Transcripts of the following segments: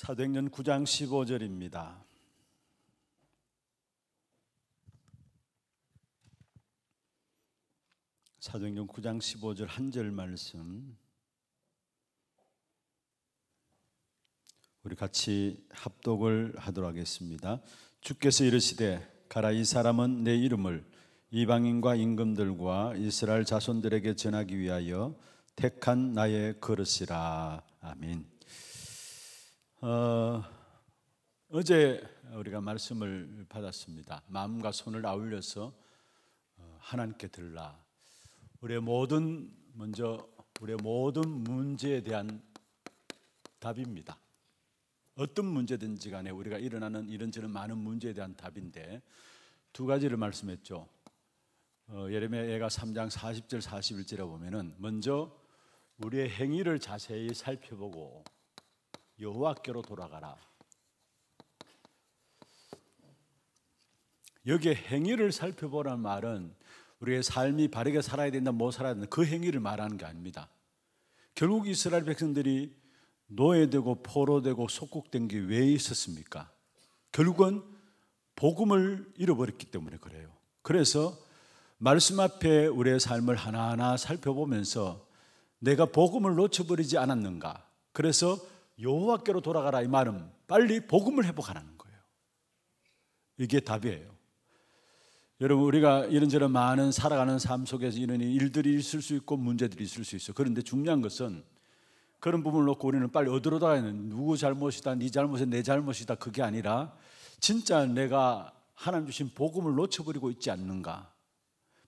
사도행전 9장 15절입니다. 사도행전 9장 15절 한 절 말씀 우리 같이 합독을 하도록 하겠습니다. 주께서 이르시되 가라 이 사람은 내 이름을 이방인과 임금들과 이스라엘 자손들에게 전하기 위하여 택한 나의 그릇이라 아멘. 어, 어제 우리가 말씀을 받았습니다. 마음과 손을 아울려서 어, 하나님께 들라. 우리의 모든 먼저 우리의 모든 문제에 대한 답입니다. 어떤 문제든지 간에 우리가 일어나는 이런저런 많은 문제에 대한 답인데 두 가지를 말씀했죠. 어, 예레미야 가 3장 40절 41절에 보면은 먼저 우리의 행위를 자세히 살펴보고 여호와께로 돌아가라. 여기에 행위를 살펴보라는 말은 우리의 삶이 바르게 살아야 된다, 못 살아야 된다 그 행위를 말하는 게 아닙니다. 결국 이스라엘 백성들이 노예되고 포로되고 속국된 게 왜 있었습니까? 결국은 복음을 잃어버렸기 때문에 그래요. 그래서 말씀 앞에 우리의 삶을 하나하나 살펴보면서 내가 복음을 놓쳐버리지 않았는가? 그래서 여호와께로 돌아가라 이 말은 빨리 복음을 회복하라는 거예요. 이게 답이에요. 여러분 우리가 이런저런 많은 살아가는 삶 속에서 이런 일들이 있을 수 있고 문제들이 있을 수 있어. 그런데 중요한 것은 그런 부분을 놓고 우리는 빨리 어디로 가야는 누구 잘못이다, 네 잘못이 내 잘못이다 그게 아니라 진짜 내가 하나님 주신 복음을 놓쳐버리고 있지 않는가?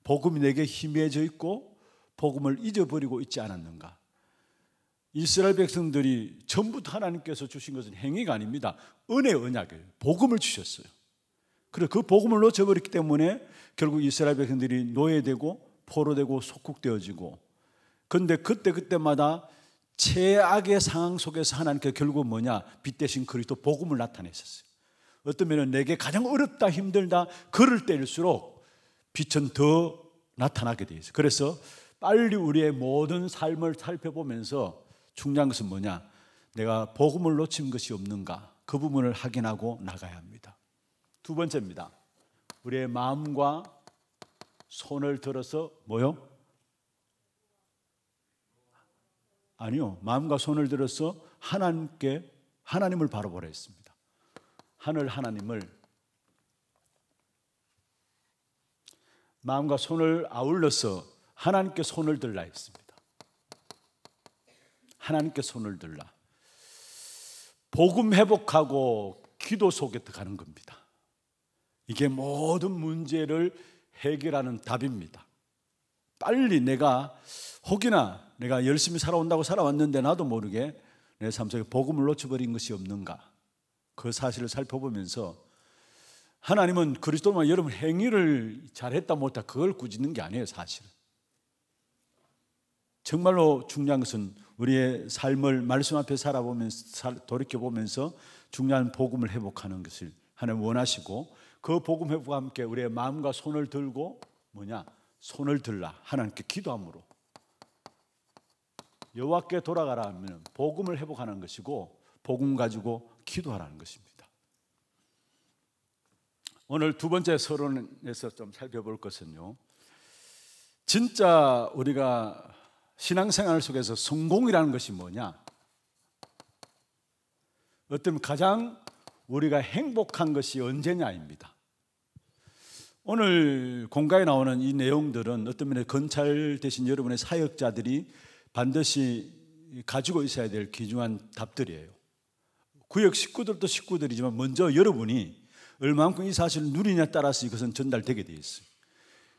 복음이 내게 희미해져 있고 복음을 잊어버리고 있지 않았는가? 이스라엘 백성들이 전부 다 하나님께서 주신 것은 행위가 아닙니다. 은혜 언약이에요. 복음을 주셨어요. 그래 그 복음을 놓쳐버렸기 때문에 결국 이스라엘 백성들이 노예되고 포로되고 속국되어지고 근데 그때 그때마다 최악의 상황 속에서 하나님께 결국 뭐냐 빛 대신 그리스도 복음을 나타내셨어요. 어떤 면은 내게 가장 어렵다 힘들다 그럴 때일수록 빛은 더 나타나게 돼 있어요. 그래서 빨리 우리의 모든 삶을 살펴보면서 중요한 것은 뭐냐? 내가 복음을 놓친 것이 없는가? 그 부분을 확인하고 나가야 합니다. 두 번째입니다. 우리의 마음과 손을 들어서 뭐요? 아니요. 마음과 손을 들어서 하나님께 하나님을 바라보라 했습니다. 하늘 하나님을 마음과 손을 아울러서 하나님께 손을 들라 했습니다. 하나님께 손을 들라. 복음 회복하고 기도 속에 들어가는 겁니다. 이게 모든 문제를 해결하는 답입니다. 빨리 내가 혹이나 내가 열심히 살아온다고 살아왔는데 나도 모르게 내 삶 속에 복음을 놓쳐버린 것이 없는가 그 사실을 살펴보면서 하나님은 그리스도만 여러분 행위를 잘했다 못했다 그걸 꾸짖는 게 아니에요 사실은 정말로 중요한 것은 우리의 삶을 말씀 앞에 살아보면서 돌이켜 보면서 중요한 복음을 회복하는 것을 하나님 원하시고 그 복음 회복과 함께 우리의 마음과 손을 들고 뭐냐 손을 들라 하나님께 기도함으로 여호와께 돌아가라 하면 복음을 회복하는 것이고 복음 가지고 기도하라는 것입니다. 오늘 두 번째 서론에서 좀 살펴볼 것은요. 진짜 우리가 신앙생활 속에서 성공이라는 것이 뭐냐? 어떤 가장 우리가 행복한 것이 언제냐입니다. 오늘 공간에 나오는 이 내용들은 어떤 면에 건찰되신 여러분의 사역자들이 반드시 가지고 있어야 될 귀중한 답들이에요. 구역 식구들도 식구들이지만 먼저 여러분이 얼만큼 이 사실을 누리냐에 따라서 이것은 전달되게 돼 있어요.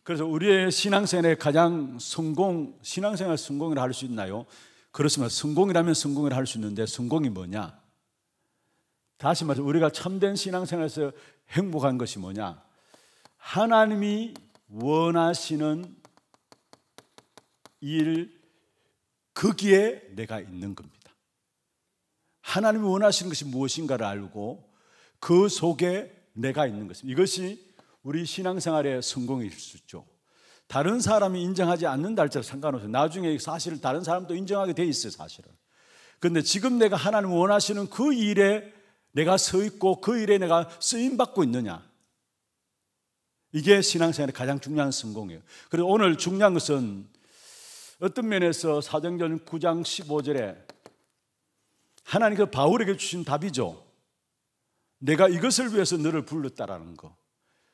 그래서 우리의 신앙생활에 가장 성공, 신앙생활 성공을할 수 있나요? 그렇습니다. 성공이라면 성공이할수 있는데 성공이 뭐냐? 다시 말해서 우리가 참된 신앙생활에서 행복한 것이 뭐냐? 하나님이 원하시는 일, 거기에 그 내가 있는 겁니다. 하나님이 원하시는 것이 무엇인가를 알고 그 속에 내가 있는 것입니다. 이것이 우리 신앙생활의 성공일 수 있죠. 다른 사람이 인정하지 않는 날짜를 상관없어요. 나중에 사실을 다른 사람도 인정하게 돼 있어요, 사실은. 근데 지금 내가 하나님 원하시는 그 일에 내가 서 있고 그 일에 내가 쓰임 받고 있느냐. 이게 신앙생활의 가장 중요한 성공이에요. 그리고 오늘 중요한 것은 어떤 면에서 사정전 9장 15절에 하나님께서 바울에게 주신 답이죠. 내가 이것을 위해서 너를 불렀다라는 거.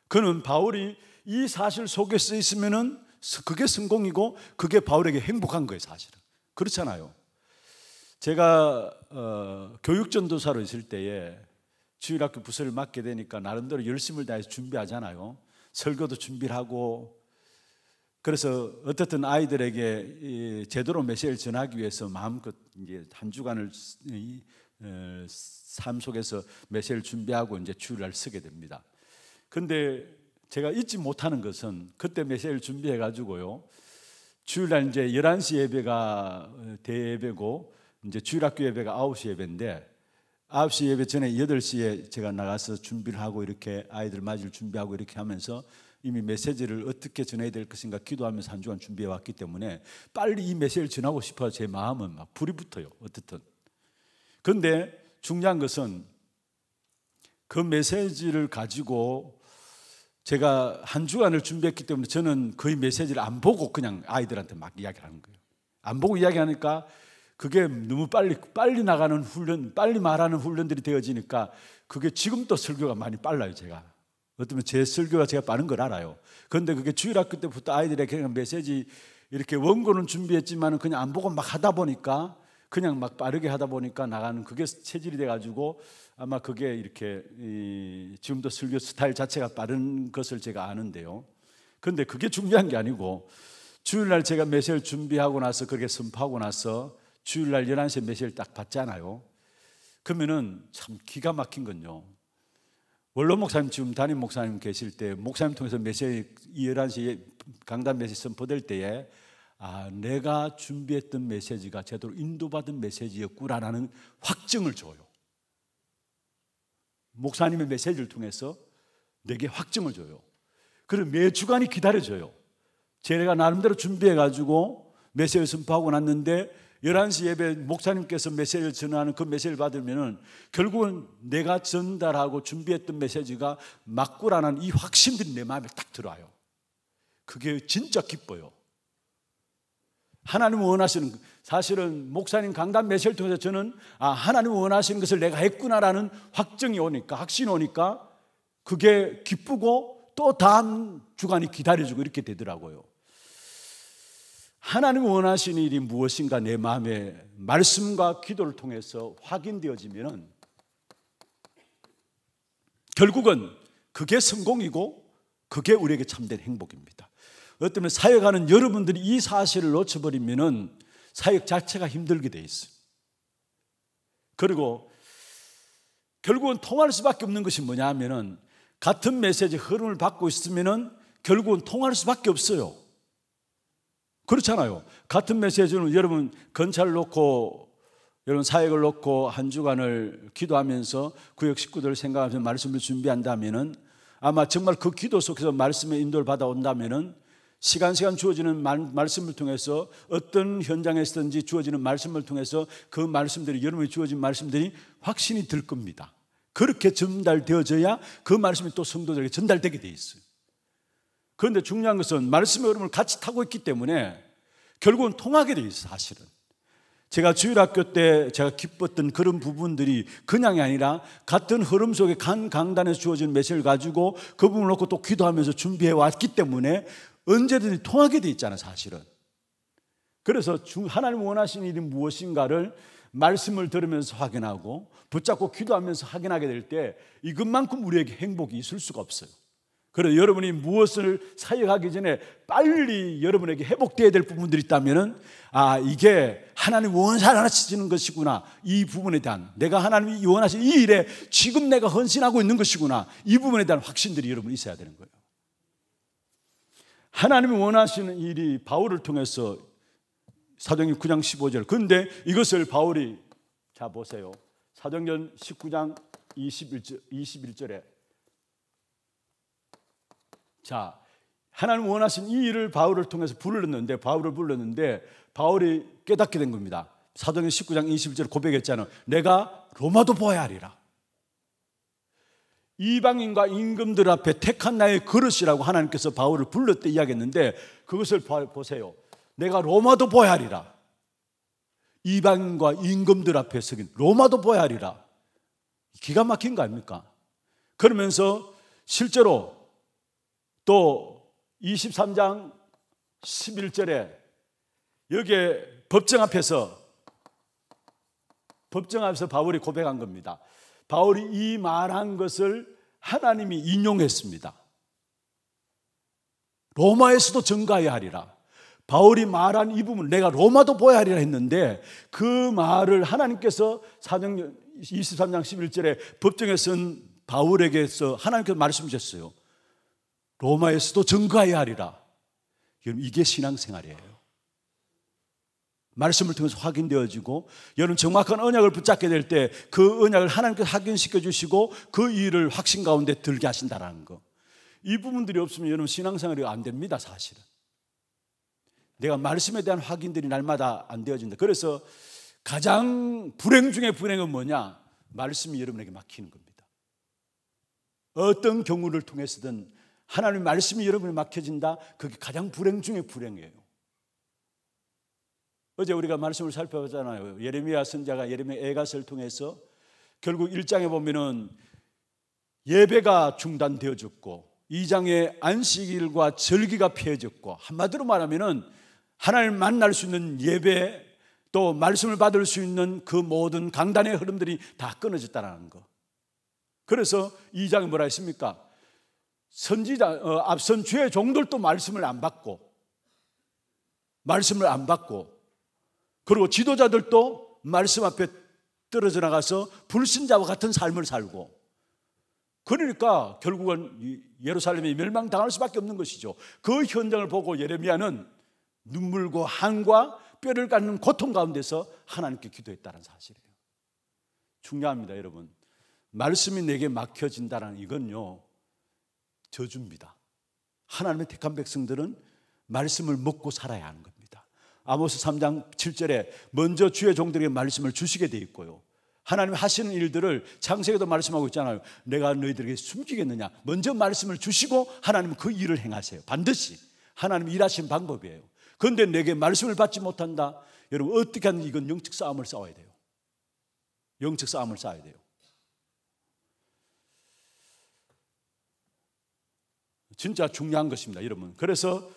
그는 바울이 이 사실 속에 쓰여 있으면은 그게 성공이고 그게 바울에게 행복한 거예요, 사실은. 그렇잖아요. 제가 어, 교육전도사로 있을 때에 주일학교 부서를 맡게 되니까 나름대로 열심을 다해서 준비하잖아요. 설교도 준비를 하고 그래서 어떻든 아이들에게 제대로 메시지를 전하기 위해서 마음껏 이제 한 주간을 어, 삶 속에서 메시지를 준비하고 이제 주일날 쓰게 됩니다. 근데 제가 잊지 못하는 것은 그때 메시지를 준비해 가지고요. 주일날 이제 11시 예배가 어, 대예배고 이제 주일 학교 예배가 9시 예배인데 9시 예배 전에 8시에 제가 나가서 준비를 하고 이렇게 아이들 맞을 준비하고 이렇게 하면서 이미 메시지를 어떻게 전해야 될 것인가 기도하면서 한 주간 준비해 왔기 때문에 빨리 이 메시지를 전하고 싶어 제 마음은 막 불이 붙어요. 어떻든. 그데 중요한 것은 그 메시지를 가지고 제가 한 주간을 준비했기 때문에 저는 거의 메시지를 안 보고 그냥 아이들한테 막 이야기를 하는 거예요. 안 보고 이야기하니까 그게 너무 빨리 빨리 나가는 훈련, 빨리 말하는 훈련들이 되어지니까 그게 지금도 설교가 많이 빨라요, 제가. 어쩌면 제 설교가 제가 빠른 걸 알아요. 그런데 그게 주일학교 때부터 아이들에게 그냥 메시지 이렇게 원고는 준비했지만 그냥 안 보고 막 하다 보니까 그냥 막 빠르게 하다 보니까 나가는 그게 체질이 돼가지고 아마 그게 이렇게 이, 지금도 설교 스타일 자체가 빠른 것을 제가 아는데요. 그런데 그게 중요한 게 아니고 주일날 제가 메시지를 준비하고 나서 그렇게 선포하고 나서 주일날 11시에 메시지를 딱 받잖아요. 그러면은 참 기가 막힌 건요. 원로 목사님 지금 담임 목사님 계실 때 목사님 통해서 메시지 11시에 강단 메시지 선포될 때에 아, 내가 준비했던 메시지가 제대로 인도받은 메시지였구나라는 확증을 줘요. 목사님의 메시지를 통해서 내게 확증을 줘요. 그리고 매 주간이 기다려져요. 제가 나름대로 준비해가지고 메시지를 선포하고 났는데 11시 예배 목사님께서 메시지를 전하는 그 메시지를 받으면 결국은 내가 전달하고 준비했던 메시지가 맞구라는 이 확신들이 내 마음에 딱 들어와요. 그게 진짜 기뻐요. 하나님 원하시는 사실은 목사님 강단 메시를 통해서 저는 아 하나님 원하시는 것을 내가 했구나라는 확정이 오니까 확신이 오니까 그게 기쁘고 또 다음 주간이 기다려주고 이렇게 되더라고요. 하나님 원하시는 일이 무엇인가 내 마음에 말씀과 기도를 통해서 확인되어지면은 결국은 그게 성공이고 그게 우리에게 참된 행복입니다. 어것 때문에 사역하는 여러분들이 이 사실을 놓쳐버리면은 사역 자체가 힘들게 돼 있어요. 그리고 결국은 통할 수밖에 없는 것이 뭐냐 면은 같은 메시지 흐름을 받고 있으면은 결국은 통할 수밖에 없어요. 그렇잖아요. 같은 메시지는 여러분 건찰 놓고 여러분 사역을 놓고 한 주간을 기도하면서 구역 식구들을 생각하면서 말씀을 준비한다면은 아마 정말 그 기도 속에서 말씀의 인도를 받아온다면은 시간 시간 주어지는 말, 말 씀을 통해서 어떤 현장에 서든지 주어지는 말씀을 통해서 그 말씀들이 여러분이 주어진 말씀들이 확신이 들 겁니다. 그렇게 전달되어져야 그 말씀이 또 성도들에게 전달되게 돼 있어요. 그런데 중요한 것은 말씀의 흐름을 같이 타고 있기 때문에 결국은 통하게 돼 있어요, 사실은. 제가 주일학교 때 제가 기뻤던 그런 부분들이 그냥이 아니라 같은 흐름 속에 간 강단에서 주어진 메시지를 가지고 그 부분을 놓고 또 기도하면서 준비해 왔기 때문에 언제든지 통하게 돼 있잖아, 사실은. 그래서 하나님 원하시는 일이 무엇인가를 말씀을 들으면서 확인하고 붙잡고 기도하면서 확인하게 될 때 이것만큼 우리에게 행복이 있을 수가 없어요. 그래서 여러분이 무엇을 사역하기 전에 빨리 여러분에게 회복되어야 될 부분들이 있다면은 아 이게 하나님 원하시는 것이구나 이 부분에 대한 내가 하나님이 원하신 이 일에 지금 내가 헌신하고 있는 것이구나 이 부분에 대한 확신들이 여러분 있어야 되는 거예요. 하나님이 원하시는 일이 바울을 통해서 사도행 9장 15절. 근데 이것을 바울이 자 보세요. 사도행전 19장 21절, 21절에 자 하나님 원하신 이 일을 바울을 통해서 불렀는데 바울을 불렀는데 바울이 깨닫게 된 겁니다. 사도행전 19장 21절 고백했잖아. 내가 로마도 보아야 하리라. 이방인과 임금들 앞에 택한 나의 그릇이라고 하나님께서 바울을 불렀때 이야기했는데 그것을 보세요. 내가 로마도 보야리라. 이방인과 임금들 앞에 서긴 로마도 보야리라. 기가 막힌 거 아닙니까? 그러면서 실제로 또 23장 11절에 여기에 법정 앞에서 법정 앞에서 바울이 고백한 겁니다. 바울이 이 말한 것을 하나님이 인용했습니다. 로마에서도 증가해야 하리라. 바울이 말한 이 부분 내가 로마도 보야 하리라 했는데 그 말을 하나님께서 사정 23장 11절에 법정에 쓴 바울에게서 하나님께서 말씀 주셨어요. 로마에서도 증거해야 하리라. 여러분 이게 신앙생활이에요. 말씀을 통해서 확인되어지고 여러분 정확한 언약을 붙잡게 될 때 그 언약을 하나님께서 확인시켜 주시고 그 일을 확신 가운데 들게 하신다라는 거. 이 부분들이 없으면 여러분 신앙생활이 안 됩니다, 사실은. 내가 말씀에 대한 확인들이 날마다 안 되어진다. 그래서 가장 불행 중에 불행은 뭐냐? 말씀이 여러분에게 막히는 겁니다. 어떤 경우를 통해서든 하나님의 말씀이 여러분에 막혀진다. 그게 가장 불행 중에 불행이에요. 어제 우리가 말씀을 살펴봤잖아요. 예레미야 선자가 예레미야 애가서를 통해서 결국 1장에 보면은 예배가 중단되어졌고 2장에 안식일과 절기가 피해졌고 한마디로 말하면은 하나님을 만날 수 있는 예배 또 말씀을 받을 수 있는 그 모든 강단의 흐름들이 다 끊어졌다라는 거. 그래서 2장에 뭐라 했습니까? 선지자 어, 앞선 주의 종들도 말씀을 안 받고 말씀을 안 받고 그리고 지도자들도 말씀 앞에 떨어져 나가서 불신자와 같은 삶을 살고 그러니까 결국은 예루살렘이 멸망당할 수밖에 없는 것이죠. 그 현장을 보고 예레미야는 눈물과 한과 뼈를 깎는 고통 가운데서 하나님께 기도했다는 사실이에요. 중요합니다, 여러분. 말씀이 내게 막혀진다는 이건요. 저주입니다. 하나님의 택한 백성들은 말씀을 먹고 살아야 하는 겁니다. 아모스 3장 7절에 먼저 주의 종들에게 말씀을 주시게 돼 있고요. 하나님 하시는 일들을 창세기도 말씀하고 있잖아요. 내가 너희들에게 숨기겠느냐. 먼저 말씀을 주시고 하나님 그 일을 행하세요. 반드시. 하나님 일하신 방법이에요. 그런데 내게 말씀을 받지 못한다. 여러분, 어떻게 하는 이건 영적 싸움을 싸워야 돼요. 영적 싸움을 싸워야 돼요. 진짜 중요한 것입니다, 여러분. 그래서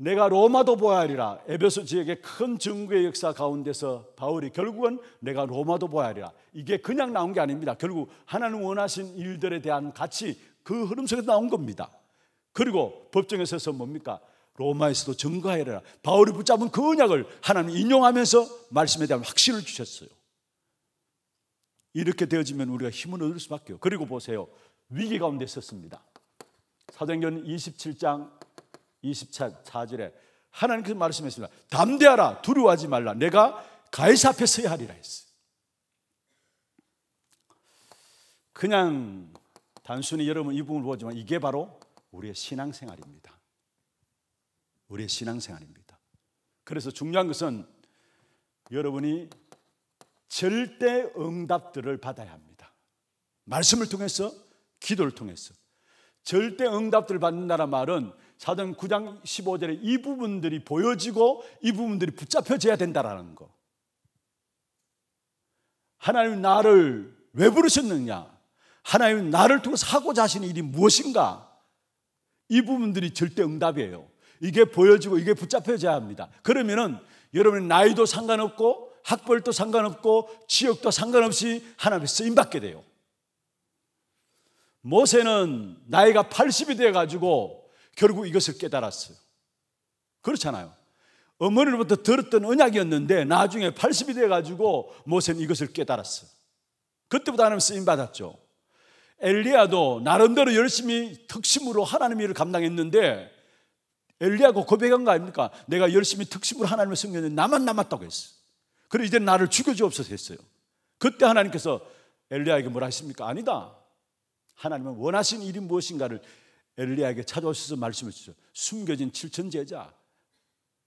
내가 로마도 보아리라 에베소 지역의 큰 증거의 역사 가운데서 바울이 결국은 내가 로마도 보아리라 이게 그냥 나온 게 아닙니다. 결국 하나님 원하신 일들에 대한 가치 그 흐름 속에 나온 겁니다. 그리고 법정에서서 뭡니까? 로마에서도 증거하리라. 바울이 붙잡은 그 언약을 하나님 인용하면서 말씀에 대한 확신을 주셨어요. 이렇게 되어지면 우리가 힘을 얻을 수밖에요. 그리고 보세요. 위기 가운데 있었습니다. 사도행전 27장 24절에 하나님께서 그 말씀했습니다. 담대하라, 두려워하지 말라. 내가 가이사 앞에 서야 하리라 했어요. 그냥 단순히 여러분 이 부분을 보지만 이게 바로 우리의 신앙생활입니다. 우리의 신앙생활입니다. 그래서 중요한 것은 여러분이 절대 응답들을 받아야 합니다. 말씀을 통해서, 기도를 통해서. 절대 응답들을 받는다는 말은 사전 9장 15절에 이 부분들이 보여지고 이 부분들이 붙잡혀져야 된다라는 거. 하나님 나를 왜 부르셨느냐? 하나님 나를 통해서 하고자 하시는 일이 무엇인가? 이 부분들이 절대 응답이에요. 이게 보여지고 이게 붙잡혀져야 합니다. 그러면은 여러분 의 나이도 상관없고 학벌도 상관없고 지역도 상관없이 하나님께 쓰임 받게 돼요. 모세는 나이가 80이 돼 가지고 결국 이것을 깨달았어요. 그렇잖아요. 어머니로부터 들었던 언약이었는데 나중에 80이 돼가지고 모세는 이것을 깨달았어요. 그때부터 하나님 쓰임 받았죠. 엘리야도 나름대로 열심히 특심으로 하나님 일을 감당했는데 엘리야가 고백한 거 아닙니까? 내가 열심히 특심으로 하나님을 섬겼는데 나만 남았다고 했어요. 그리고 이제 나를 죽여주옵소서 했어요. 그때 하나님께서 엘리야에게 뭐라 하십니까 아니다. 하나님은 원하신 일이 무엇인가를 엘리야에게 찾아오셔서 말씀을 주죠. 숨겨진 7천 제자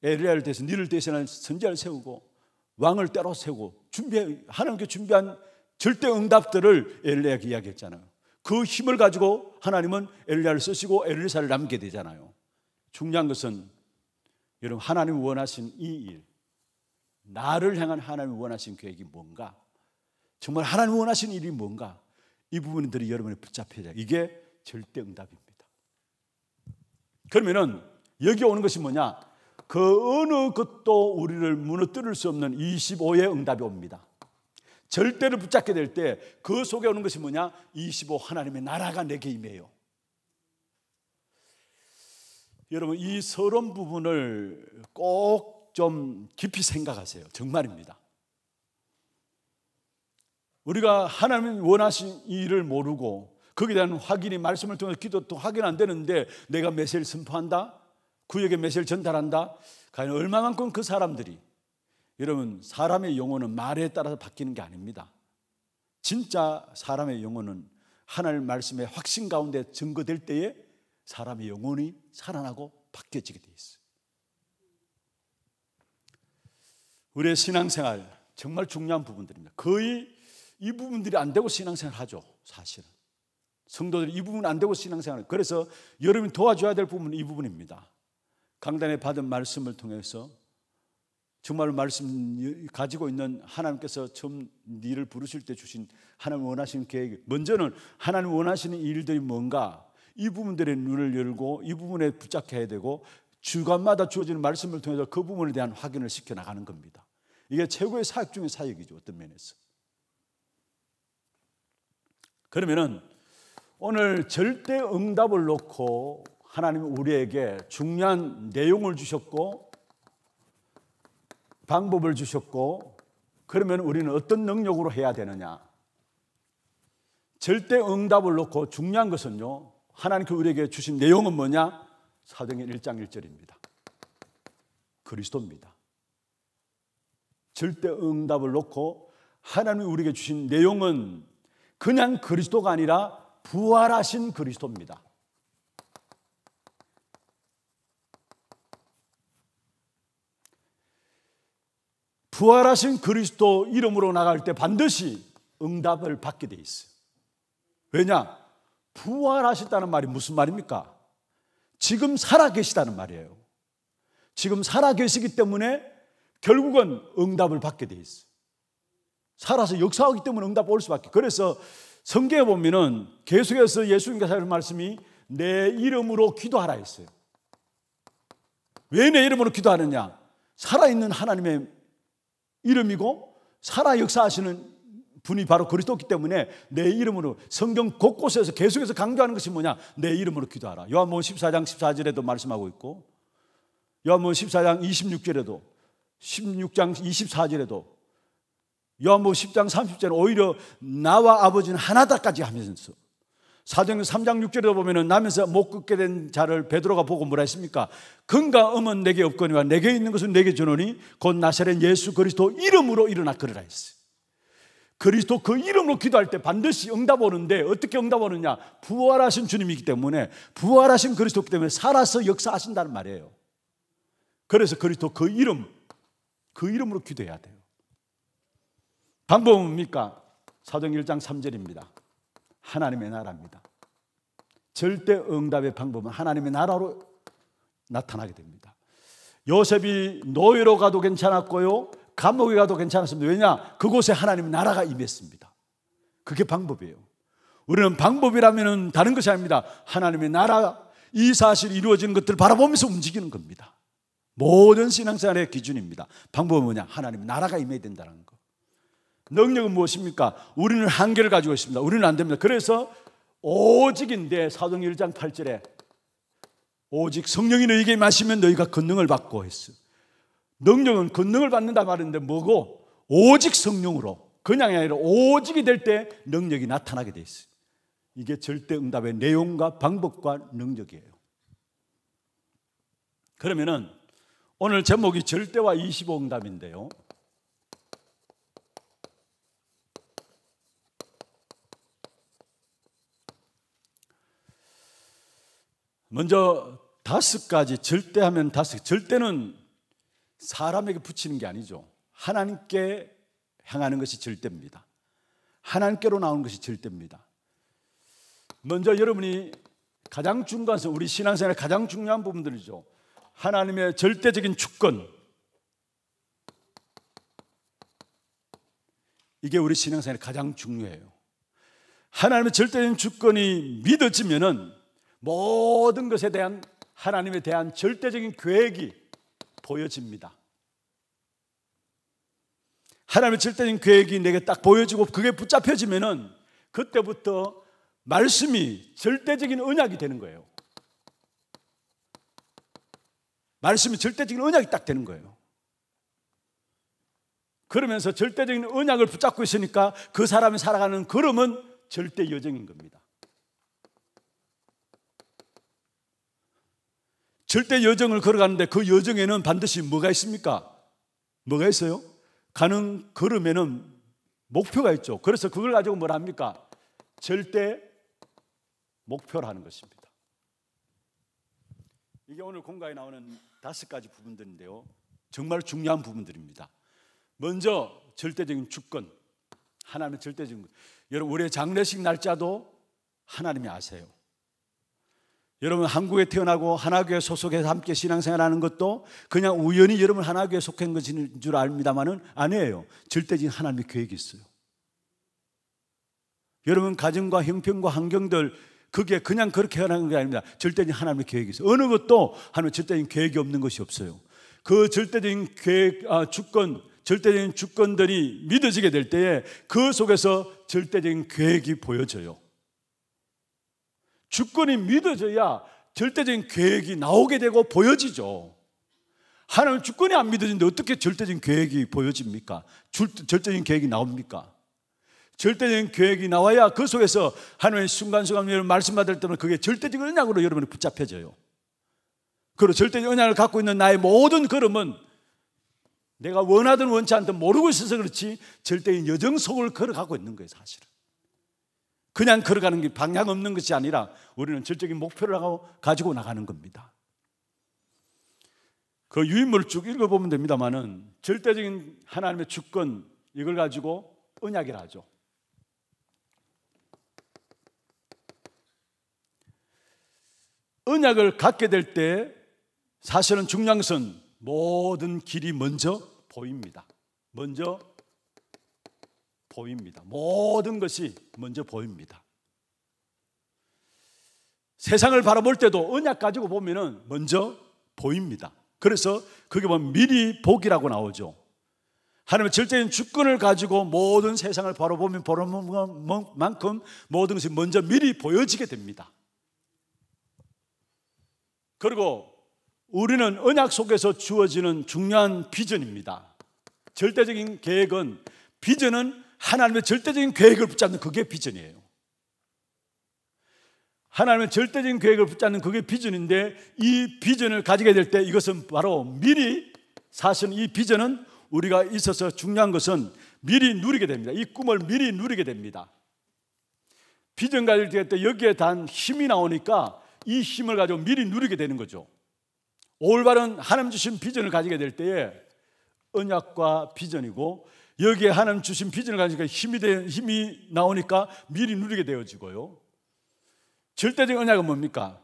엘리야를 대신 니를 대신한 선지를 세우고 왕을 때로 세우고 준비 하나님께 준비한 절대 응답들을 엘리야에게 이야기했잖아요. 그 힘을 가지고 하나님은 엘리야를 쓰시고 엘리사를 남게 되잖아요. 중요한 것은 여러분 하나님 원하신 이 일, 나를 향한 하나님 원하신 계획이 뭔가? 정말 하나님 원하신 일이 뭔가? 이 부분들이 여러분이 붙잡혀야 이게 절대 응답입니다. 그러면은 여기 오는 것이 뭐냐? 그 어느 것도 우리를 무너뜨릴 수 없는 25의 응답이 옵니다. 절대를 붙잡게 될 때 그 속에 오는 것이 뭐냐? 25 하나님의 나라가 내게 임해요. 여러분 이 서론 부분을 꼭 좀 깊이 생각하세요. 정말입니다. 우리가 하나님 원하신 일을 모르고 거기에 대한 확인이 말씀을 통해 기도도 확인 안 되는데 내가 메시를 지 선포한다. 구역에 메시를 지 전달한다. 과연 얼마만큼 그 사람들이 여러분 사람의 영혼은 말에 따라서 바뀌는 게 아닙니다. 진짜 사람의 영혼은 하나님 말씀의 확신 가운데 증거될 때에 사람의 영혼이 살아나고 바뀌어지게 돼 있어요. 우리의 신앙생활 정말 중요한 부분들입니다. 거의 이 부분들이 안 되고 신앙생활 하죠, 사실은. 성도들이 이 부분 안 되고 신앙생활을 그래서 여러분이 도와줘야 될 부분은 이 부분입니다. 강단에 받은 말씀을 통해서 정말 말씀 가지고 있는 하나님께서 처음 니를 부르실 때 주신 하나님 원하시는 계획 먼저는 하나님 원하시는 일들이 뭔가 이 부분들의 눈을 열고 이 부분에 붙잡혀야 되고 주간마다 주어지는 말씀을 통해서 그 부분에 대한 확인을 시켜 나가는 겁니다. 이게 최고의 사역 중의 사역이죠 어떤 면에서. 그러면은 오늘 절대 응답을 놓고 하나님 우리에게 중요한 내용을 주셨고 방법을 주셨고 그러면 우리는 어떤 능력으로 해야 되느냐? 절대 응답을 놓고 중요한 것은요. 하나님께 우리에게 주신 내용은 뭐냐? 사도행 1장 1절입니다. 그리스도입니다. 절대 응답을 놓고 하나님이 우리에게 주신 내용은 그냥 그리스도가 아니라 부활하신 그리스도입니다. 부활하신 그리스도 이름으로 나갈 때 반드시 응답을 받게 돼 있어요. 왜냐? 부활하셨다는 말이 무슨 말입니까? 지금 살아 계시다는 말이에요. 지금 살아 계시기 때문에 결국은 응답을 받게 돼 있어요. 살아서 역사하기 때문에 응답 올 수밖에. 그래서 성경에 보면은 계속해서 예수님께서 하신 말씀이 내 이름으로 기도하라 했어요. 왜 내 이름으로 기도하느냐? 살아있는 하나님의 이름이고 살아 역사하시는 분이 바로 그리스도기 때문에 내 이름으로 성경 곳곳에서 계속해서 강조하는 것이 뭐냐? 내 이름으로 기도하라. 요한복음 14장 14절에도 말씀하고 있고 요한복음 14장 26절에도 16장 24절에도 요한복 10장 30절은 오히려 나와 아버지는 하나다까지 하면서 사도행전 3장 6절에 보면은 나면서 못 걷게 된 자를 베드로가 보고 뭐라 했습니까? 근과 음은 내게 없거니와 내게 있는 것은 내게 주노니 곧 나사렛 예수 그리스도 이름으로 일어나 걸으라 했어 그리스도 그 이름으로 기도할 때 반드시 응답 오는데 어떻게 응답 오느냐? 부활하신 주님이기 때문에 부활하신 그리스도기 때문에 살아서 역사하신다는 말이에요. 그래서 그리스도 그 이름 그 이름으로 기도해야 돼요. 방법은 뭡니까? 사정 1장 3절입니다. 하나님의 나라입니다. 절대 응답의 방법은 하나님의 나라로 나타나게 됩니다. 요셉이 노예로 가도 괜찮았고요. 감옥에 가도 괜찮았습니다. 왜냐? 그곳에 하나님의 나라가 임했습니다. 그게 방법이에요. 우리는 방법이라면 다른 것이 아닙니다. 하나님의 나라, 이 사실이 이루어지는 것들을 바라보면서 움직이는 겁니다. 모든 신앙생활의 기준입니다. 방법은 뭐냐? 하나님의 나라가 임해야 된다는 것. 능력은 무엇입니까? 우리는 한계를 가지고 있습니다. 우리는 안 됩니다. 그래서 오직인데 사도행 1장 8절에 오직 성령이 너희에게 마시면 너희가 권능을 받고 했어. 능력은 권능을 받는다 말인데 뭐고? 오직 성령으로 그냥이 아니라 오직이 될 때 능력이 나타나게 돼 있어요. 이게 절대 응답의 내용과 방법과 능력이에요. 그러면은 오늘 제목이 절대와 25응답인데요. 먼저 다섯 가지 절대 하면 다섯 절대는 사람에게 붙이는 게 아니죠. 하나님께 향하는 것이 절대입니다. 하나님께로 나오는 것이 절대입니다. 먼저 여러분이 가장 중간선 우리 신앙생활의 가장 중요한 부분들이죠. 하나님의 절대적인 주권. 이게 우리 신앙생활에 가장 중요해요. 하나님의 절대적인 주권이 믿어지면은 모든 것에 대한 하나님에 대한 절대적인 계획이 보여집니다. 하나님의 절대적인 계획이 내게 딱 보여지고 그게 붙잡혀지면은 그때부터 말씀이 절대적인 언약이 되는 거예요. 말씀이 절대적인 언약이 딱 되는 거예요. 그러면서 절대적인 언약을 붙잡고 있으니까 그 사람이 살아가는 걸음은 절대 여정인 겁니다. 절대 여정을 걸어가는데 그 여정에는 반드시 뭐가 있습니까? 뭐가 있어요? 가는 걸음에는 목표가 있죠. 그래서 그걸 가지고 뭘 합니까? 절대 목표라는 것입니다. 이게 오늘 공간에 나오는 다섯 가지 부분들인데요. 정말 중요한 부분들입니다. 먼저 절대적인 주권. 하나님의 절대적인 여러분 우리의 장례식 날짜도 하나님이 아세요. 여러분 한국에 태어나고 하나교회 소속해서 함께 신앙생활하는 것도 그냥 우연히 여러분 하나교회 속한 것인 줄 압니다만은 아니에요. 절대적인 하나님의 계획이 있어요. 여러분 가정과 형편과 환경들 그게 그냥 그렇게 하는 게 아닙니다. 절대적인 하나님의 계획이 있어요. 어느 것도 하나님의 절대적인 계획이 없는 것이 없어요. 그 절대적인 계획, 아, 주권, 절대적인 주권들이 믿어지게 될 때에 그 속에서 절대적인 계획이 보여져요. 주권이 믿어져야 절대적인 계획이 나오게 되고 보여지죠. 하나님 주권이 안 믿어지는데 어떻게 절대적인 계획이 보여집니까? 줄, 절대적인 계획이 나옵니까? 절대적인 계획이 나와야 그 속에서 하나님의 순간순간 여러분 말씀 받을 때면 그게 절대적인 언약으로 여러분이 붙잡혀져요. 그리고 절대적인 언약을 갖고 있는 나의 모든 걸음은 내가 원하든 원치 않든 모르고 있어서 그렇지 절대적인 여정 속을 걸어가고 있는 거예요, 사실은. 그냥 걸어가는 게 방향 없는 것이 아니라 우리는 절적인 목표를 가지고 나가는 겁니다. 그유인물쭉 읽어보면 됩니다만은 절대적인 하나님의 주권 이걸 가지고 언약이라 하죠. 언약을 갖게 될 때 사실은 중량선 모든 길이 먼저 보입니다. 먼저 보입니다. 모든 것이 먼저 보입니다. 세상을 바라볼 때도 언약 가지고 보면은 먼저 보입니다. 그래서 그게 보면 미리 복이라고 나오죠. 하나님의 절대인 적 주권을 가지고 모든 세상을 바라보면 보는 만큼 모든 것이 먼저 미리 보여지게 됩니다. 그리고 우리는 언약 속에서 주어지는 중요한 비전입니다. 절대적인 계획은 비전은 하나님의 절대적인 계획을 붙잡는 그게 비전이에요. 하나님의 절대적인 계획을 붙잡는 그게 비전인데 이 비전을 가지게 될 때 이것은 바로 미리 사실 이 비전은 우리가 있어서 중요한 것은 미리 누리게 됩니다. 이 꿈을 미리 누리게 됩니다. 비전 가질 때 여기에 단 힘이 나오니까 이 힘을 가지고 미리 누리게 되는 거죠. 올바른 하나님 주신 비전을 가지게 될 때에 언약과 비전이고 여기에 하나님 주신 비전을 가지니까 힘이, 되, 힘이 나오니까 미리 누리게 되어지고요. 절대적 언약은 뭡니까?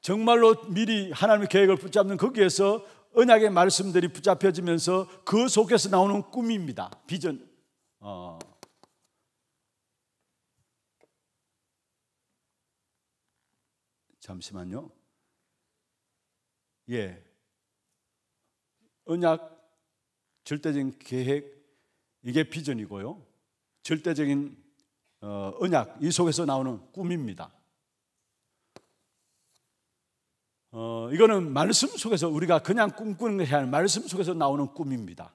정말로 미리 하나님의 계획을 붙잡는 거기에서 언약의 말씀들이 붙잡혀지면서 그 속에서 나오는 꿈입니다. 비전. 어. 잠시만요. 예. 언약, 절대적인 계획, 이게 비전이고요. 절대적인 어, 언약, 이 속에서 나오는 꿈입니다. 어, 이거는 말씀 속에서 우리가 그냥 꿈꾸는 것이 아니라 말씀 속에서 나오는 꿈입니다.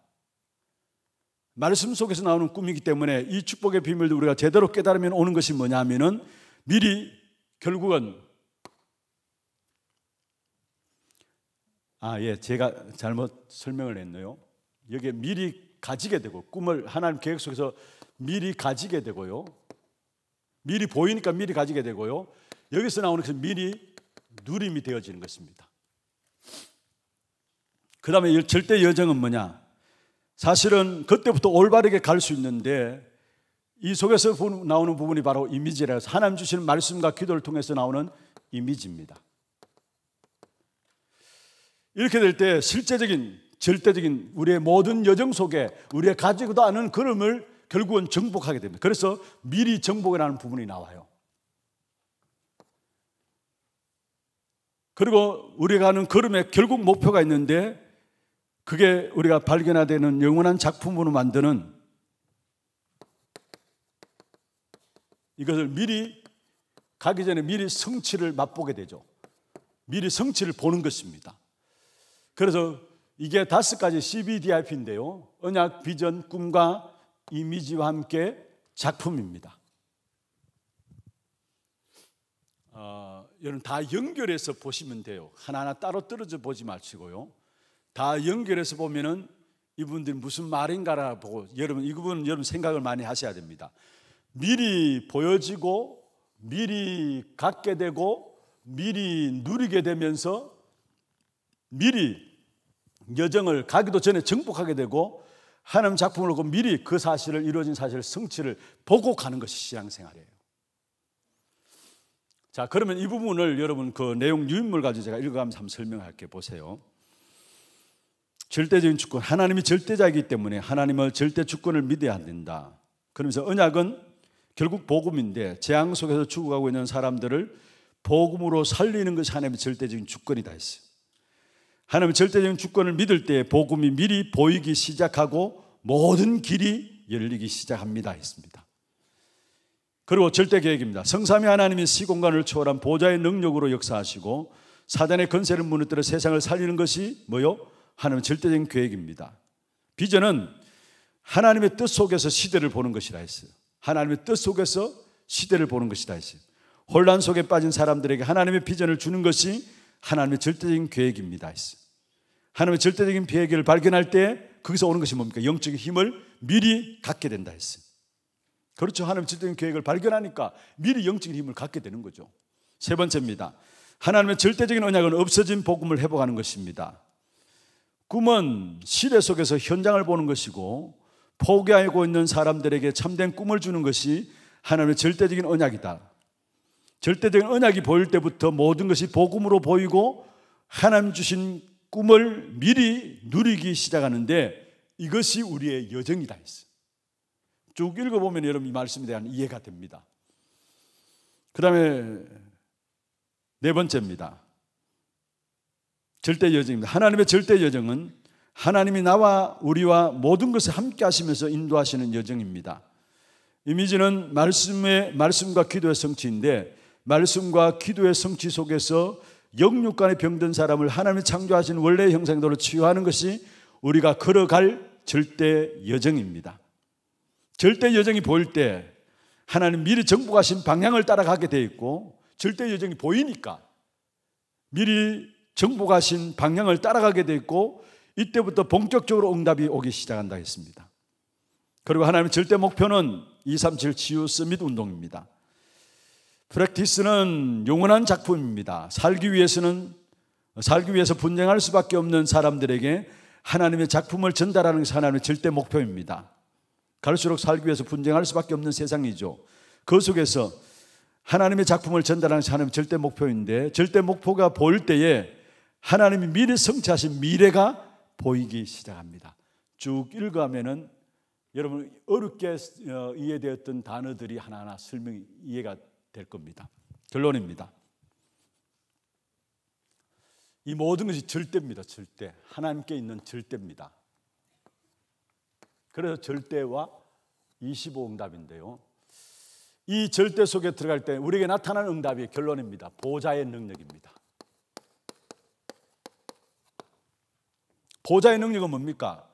말씀 속에서 나오는 꿈이기 때문에 이 축복의 비밀도 우리가 제대로 깨달으면 오는 것이 뭐냐면은 미리 결국은 아, 예, 제가 잘못 설명을 했네요. 여기에 미리 가지게 되고 꿈을 하나님 계획 속에서 미리 가지게 되고요. 미리 보이니까 미리 가지게 되고요. 여기서 나오는 것은 미리 누림이 되어지는 것입니다. 그 다음에 절대 여정은 뭐냐? 사실은 그때부터 올바르게 갈 수 있는데 이 속에서 나오는 부분이 바로 이미지라 서 하나님 주시는 말씀과 기도를 통해서 나오는 이미지입니다. 이렇게 될 때 실제적인 절대적인 우리의 모든 여정 속에 우리의 가지고도 않은 걸음을 결국은 정복하게 됩니다. 그래서 미리 정복이라는 부분이 나와요. 그리고 우리가 하는 걸음에 결국 목표가 있는데 그게 우리가 발견화되는 영원한 작품으로 만드는 이것을 미리 가기 전에 미리 성취를 맛보게 되죠. 미리 성취를 보는 것입니다. 그래서 이게 다섯 가지 CBDIP인데요. 언약, 비전, 꿈과 이미지와 함께 작품입니다. 어, 여러분 다 연결해서 보시면 돼요. 하나하나 따로 떨어져 보지 마시고요. 다 연결해서 보면은 이분들이 무슨 말인가라 보고 여러분 이분 여러분 생각을 많이 하셔야 됩니다. 미리 보여지고 미리 갖게 되고 미리 누리게 되면서 미리 여정을 가기도 전에 정복하게 되고 하나님 작품을 보고 미리 그 사실을 이루어진 사실을 성취를 보고 가는 것이 신앙생활이에요. 자, 그러면 이 부분을 여러분 그 내용 유인물 가지고 제가 읽어가면서 한번 설명할게 보세요. 절대적인 주권, 하나님이 절대자이기 때문에 하나님을 절대 주권을 믿어야 된다. 그러면서 언약은 결국 복음인데 재앙 속에서 죽어가고 있는 사람들을 복음으로 살리는 것이 하나님의 절대적인 주권이다 했어요. 하나님의 절대적인 주권을 믿을 때 복음이 미리 보이기 시작하고 모든 길이 열리기 시작합니다. 했습니다. 그리고 절대 계획입니다. 성삼위 하나님이 시공간을 초월한 보좌의 능력으로 역사하시고 사단의 건세를 무너뜨려 세상을 살리는 것이 뭐요? 하나님 절대적인 계획입니다. 비전은 하나님의 뜻 속에서 시대를 보는 것이라 했어요. 하나님의 뜻 속에서 시대를 보는 것이다 했어요. 혼란 속에 빠진 사람들에게 하나님의 비전을 주는 것이 하나님의 절대적인 계획입니다. 하나님의 절대적인 계획을 발견할 때 거기서 오는 것이 뭡니까? 영적인 힘을 미리 갖게 된다 했어요. 그렇죠. 하나님의 절대적인 계획을 발견하니까 미리 영적인 힘을 갖게 되는 거죠. 세 번째입니다. 하나님의 절대적인 언약은 없어진 복음을 회복하는 것입니다. 꿈은 시대 속에서 현장을 보는 것이고 포기하고 있는 사람들에게 참된 꿈을 주는 것이 하나님의 절대적인 언약이다. 절대적인 언약이 보일 때부터 모든 것이 복음으로 보이고 하나님 주신 꿈을 미리 누리기 시작하는데 이것이 우리의 여정이다 했어쭉 읽어보면 여러분 이 말씀에 대한 이해가 됩니다. 그 다음에 네 번째입니다. 절대 여정입니다. 하나님의 절대 여정은 하나님이 나와 우리와 모든 것을 함께 하시면서 인도하시는 여정입니다. 이미지는 말씀의 말씀과 기도의 성취인데 말씀과 기도의 성취 속에서 영육 간에 병든 사람을 하나님이 창조하신 원래 의 형상대로 치유하는 것이 우리가 걸어갈 절대 여정입니다. 절대 여정이 보일 때 하나님 미리 정복하신 방향을 따라가게 돼 있고 절대 여정이 보이니까 미리 정복하신 방향을 따라가게 돼 있고 이때부터 본격적으로 응답이 오기 시작한다 했습니다. 그리고 하나님의 절대 목표는 237 치유 서밋 운동입니다. 프랙티스는 영원한 작품입니다. 살기 위해서는 살기 위해서 분쟁할 수밖에 없는 사람들에게 하나님의 작품을 전달하는 것이 하나님의 절대 목표입니다. 갈수록 살기 위해서 분쟁할 수밖에 없는 세상이죠. 그 속에서 하나님의 작품을 전달하는 것이 하나님의 절대 목표인데 절대 목표가 보일 때에 하나님이 미리 성취하신 미래가 보이기 시작합니다. 쭉 읽어가면은 여러분 어렵게 어, 이해되었던 단어들이 하나하나 설명이 이해가 될 겁니다. 결론입니다. 이 모든 것이 절대입니다. 절대. 하나님께 있는 절대입니다. 그래서 절대와 25응답인데요. 이 절대 속에 들어갈 때 우리에게 나타나는 응답이 결론입니다. 보좌의 능력입니다. 보좌의 능력은 뭡니까?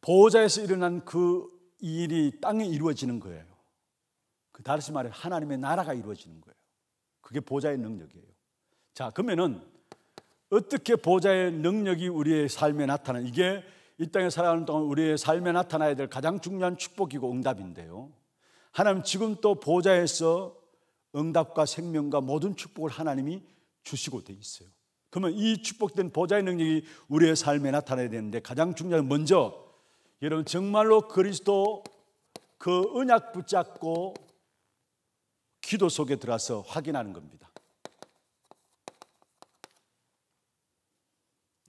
보좌에서 일어난 그 일이 땅에 이루어지는 거예요. 그 다시 말해 하나님의 나라가 이루어지는 거예요. 그게 보좌의 능력이에요. 자, 그러면은 어떻게 보좌의 능력이 우리의 삶에 나타나? 이게 이 땅에 살아가는 동안 우리의 삶에 나타나야 될 가장 중요한 축복이고 응답인데요. 하나님 지금 또 보좌에서 응답과 생명과 모든 축복을 하나님이 주시고 돼 있어요. 그러면 이 축복된 보좌의 능력이 우리의 삶에 나타나야 되는데 가장 중요한 건 먼저 여러분 정말로 그리스도 그은약 붙잡고 기도 속에 들어서 확인하는 겁니다.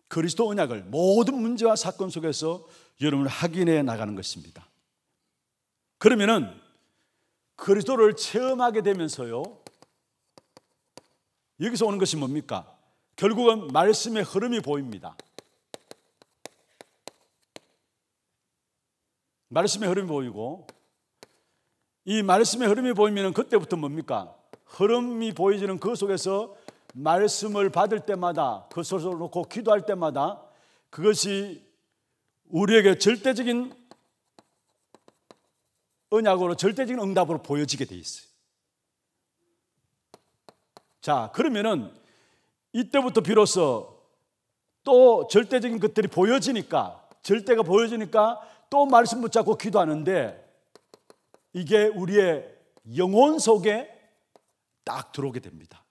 그리스도 언약을 모든 문제와 사건 속에서 여러분 확인해 나가는 것입니다. 그러면은 그리스도를 체험하게 되면서요. 여기서 오는 것이 뭡니까? 결국은 말씀의 흐름이 보입니다. 말씀의 흐름이 보이고 이 말씀의 흐름이 보이면 그때부터 뭡니까? 흐름이 보여지는그 속에서 말씀을 받을 때마다 그 속을 놓고 기도할 때마다 그것이 우리에게 절대적인 언약으로 절대적인 응답으로 보여지게 돼 있어요. 자, 그러면은 이때부터 비로소 또 절대적인 것들이 보여지니까 절대가 보여지니까 또 말씀 붙잡고 기도하는데 이게 우리의 영혼 속에 딱 들어오게 됩니다.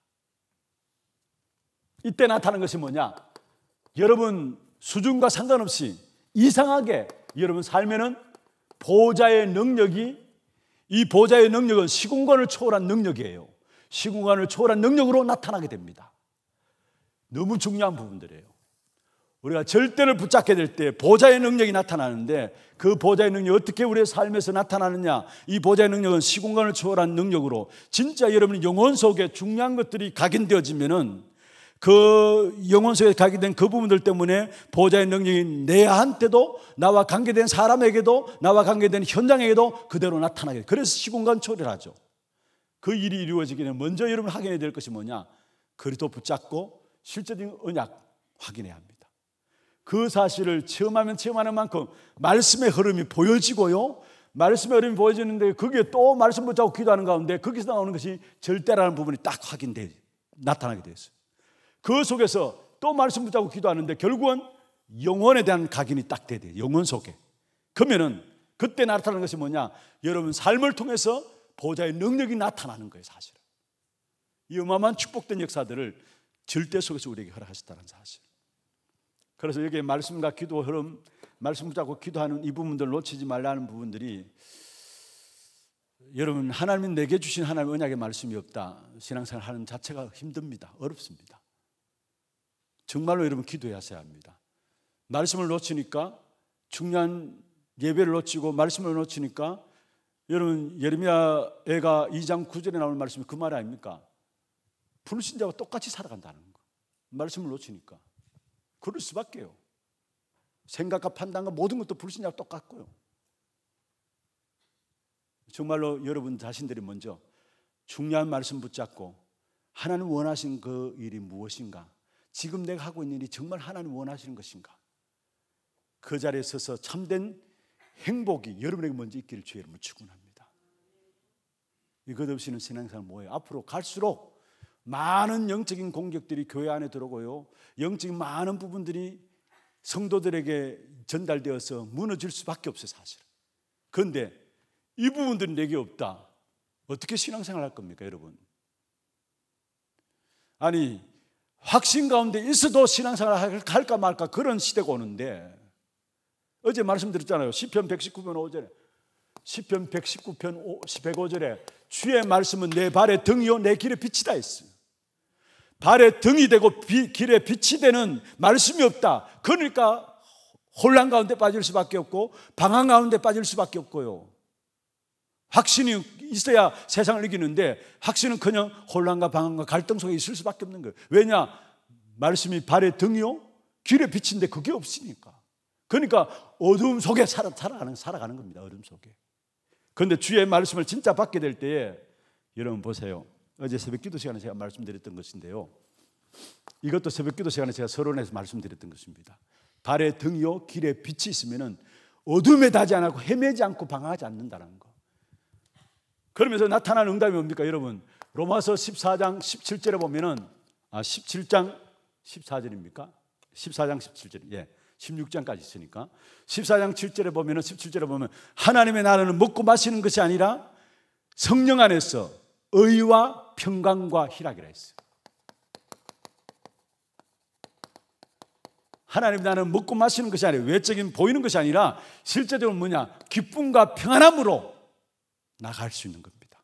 이때 나타나는 것이 뭐냐? 여러분 수준과 상관없이 이상하게 여러분 삶에는 보호자의 능력이 이 보호자의 능력은 시공간을 초월한 능력이에요. 시공간을 초월한 능력으로 나타나게 됩니다. 너무 중요한 부분들이에요. 우리가 절대를 붙잡게 될 때 보좌의 능력이 나타나는데 그 보좌의 능력이 어떻게 우리의 삶에서 나타나느냐 이 보좌의 능력은 시공간을 초월한 능력으로 진짜 여러분의 영혼 속에 중요한 것들이 각인되어지면은 그 영혼 속에 각인된 그 부분들 때문에 보좌의 능력이 내한테도 나와 관계된 사람에게도 나와 관계된 현장에게도 그대로 나타나게 그래서 시공간 초월하죠 그 일이 이루어지기 전에 먼저 여러분 확인해야 될 것이 뭐냐 그리도 붙잡고 실제적인 언약 확인해야 합니다 그 사실을 체험하면 체험하는 만큼 말씀의 흐름이 보여지고요. 말씀의 흐름이 보여지는데 거기에 또 말씀 붙잡고 기도하는 가운데 거기서 나오는 것이 절대라는 부분이 딱 확인돼 나타나게 되어 어요그 속에서 또 말씀 붙잡고 기도하는데 결국은 영혼에 대한 각인이 딱 돼야 돼요. 영혼 속에. 그러면은 그때 나타나는 것이 뭐냐? 여러분 삶을 통해서 보좌의 능력이 나타나는 거예요, 사실은. 이 어마어마한 축복된 역사들을 절대 속에서 우리에게 허락하셨다는 사실. 그래서 여기 말씀과 기도 흐름, 말씀 붙잡고 기도하는 이 부분들 놓치지 말라는 부분들이 여러분 하나님이 내게 주신 하나님의 언약의 말씀이 없다. 신앙생활 하는 자체가 힘듭니다. 어렵습니다. 정말로 여러분 기도하셔야 합니다. 말씀을 놓치니까 중요한 예배를 놓치고 말씀을 놓치니까 여러분 예레미야 애가 2장 9절에 나오는 말씀이 그 말 아닙니까? 불신자와 똑같이 살아간다는 거. 말씀을 놓치니까. 그럴 수밖에요. 생각과 판단과 모든 것도 불신자와 똑같고요. 정말로 여러분 자신들이 먼저 중요한 말씀 붙잡고 하나님 원하신 그 일이 무엇인가? 지금 내가 하고 있는 일이 정말 하나님 원하시는 것인가? 그 자리에 서서 참된 행복이 여러분에게 먼저 있기를 주의 이름으로 축원합니다. 이 것 없이는 신앙생활 뭐예요? 앞으로 갈수록 많은 영적인 공격들이 교회 안에 들어오고요. 영적인 많은 부분들이 성도들에게 전달되어서 무너질 수밖에 없어요, 사실은. 그런데 이 부분들이 내게 없다. 어떻게 신앙생활 할 겁니까, 여러분? 아니, 확신 가운데 있어도 신앙생활 할까 말까 그런 시대가 오는데 어제 말씀드렸잖아요. 시편 119편 5절에 시편 119편 105절에 주의 말씀은 내 발의 등이요 내 길의 빛이다 했어요. 발에 등이 되고 비, 길에 빛이 되는 말씀이 없다. 그러니까 혼란 가운데 빠질 수밖에 없고 방황 가운데 빠질 수밖에 없고요. 확신이 있어야 세상을 이기는데 확신은 그냥 혼란과 방황과 갈등 속에 있을 수밖에 없는 거예요. 왜냐? 말씀이 발에 등이요? 길에 비친데 그게 없으니까. 그러니까 어둠 속에 살아, 살아가는, 살아가는 겁니다. 어둠 속에. 그런데 주의 말씀을 진짜 받게 될 때에 여러분 보세요. 어제 새벽 기도 시간에 제가 말씀드렸던 것인데요. 이것도 새벽 기도 시간에 제가 서론에서 말씀드렸던 것입니다. 달의 등요 길에 빛이 있으면 어둠에 다지 않고 헤매지 않고 방황하지 않는다는 거. 그러면서 나타난 응답이 뭡니까, 여러분? 로마서 14장 17절에 보면은 아 17장 14절입니까? 14장 17절. 예. 16장까지 있으니까 14장 7절에 보면은 17절에 보면 하나님의 나라는 먹고 마시는 것이 아니라 성령 안에서 의와 평강과 희락이라 했어요. 하나님 나는 먹고 마시는 것이 아니라 외적인 보이는 것이 아니라 실제적으로 뭐냐 기쁨과 평안함으로 나갈 수 있는 겁니다.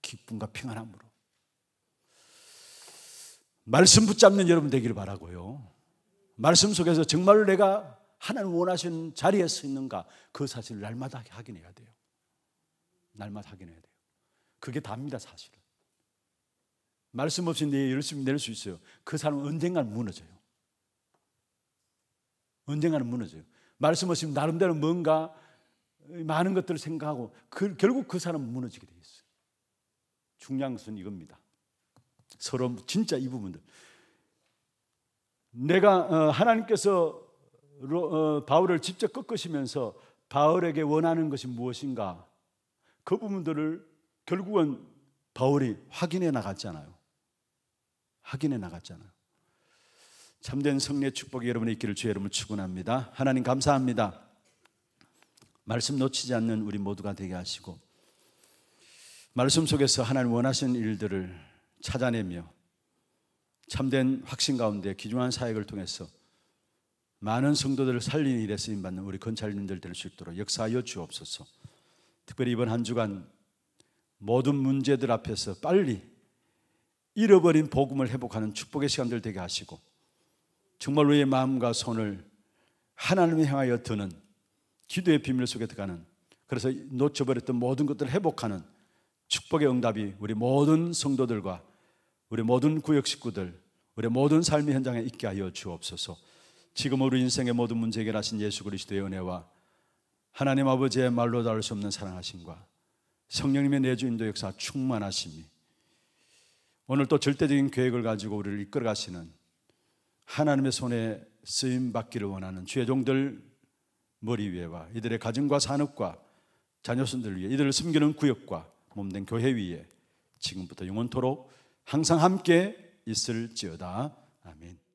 기쁨과 평안함으로 말씀 붙잡는 여러분 되기를 바라고요. 말씀 속에서 정말로 내가 하나님 원하시는 자리에 서 있는가 그 사실을 날마다 확인해야 돼요. 날마다 확인해야 돼요. 그게 답니다 사실은. 말씀 없이 내 열심히 낼 수 있어요. 그 사람은 언젠가는 무너져요. 언젠가는 무너져요. 말씀 없이 나름대로 뭔가 많은 것들을 생각하고 그, 결국 그 사람은 무너지게 돼 있어요. 중요한 것은 이겁니다. 서로 진짜 이 부분들. 내가 어, 하나님께서 어, 바울을 직접 꺾으시면서 바울에게 원하는 것이 무엇인가 그 부분들을 결국은 바울이 확인해 나갔잖아요. 확인해 나갔잖아요. 참된 성례 축복이 여러분의 있기를 주의 이름을 축원합니다. 하나님 감사합니다. 말씀 놓치지 않는 우리 모두가 되게 하시고 말씀 속에서 하나님 원하시는 일들을 찾아내며 참된 확신 가운데 기중한 사역을 통해서 많은 성도들을 살리는 일에 쓰임 받는 우리 건찰님들 될 수 있도록 역사하여 주옵소서. 특별히 이번 한 주간 모든 문제들 앞에서 빨리 잃어버린 복음을 회복하는 축복의 시간들 되게 하시고 정말 우리의 마음과 손을 하나님을 향하여 드는 기도의 비밀 속에 들어가는 그래서 놓쳐버렸던 모든 것들을 회복하는 축복의 응답이 우리 모든 성도들과 우리 모든 구역 식구들 우리 모든 삶의 현장에 있게 하여 주옵소서 지금 우리 인생의 모든 문제 해결하신 예수 그리스도의 은혜와 하나님 아버지의 말로 다룰 수 없는 사랑하심과 성령님의 내주인도 역사 충만하심이 오늘 또 절대적인 계획을 가지고 우리를 이끌어 가시는 하나님의 손에 쓰임 받기를 원하는 주의 종들 머리 위에와 이들의 가정과 산업과 자녀손들 위에 이들을 숨기는 구역과 몸된 교회 위에 지금부터 영원토록 항상 함께 있을지어다. 아멘.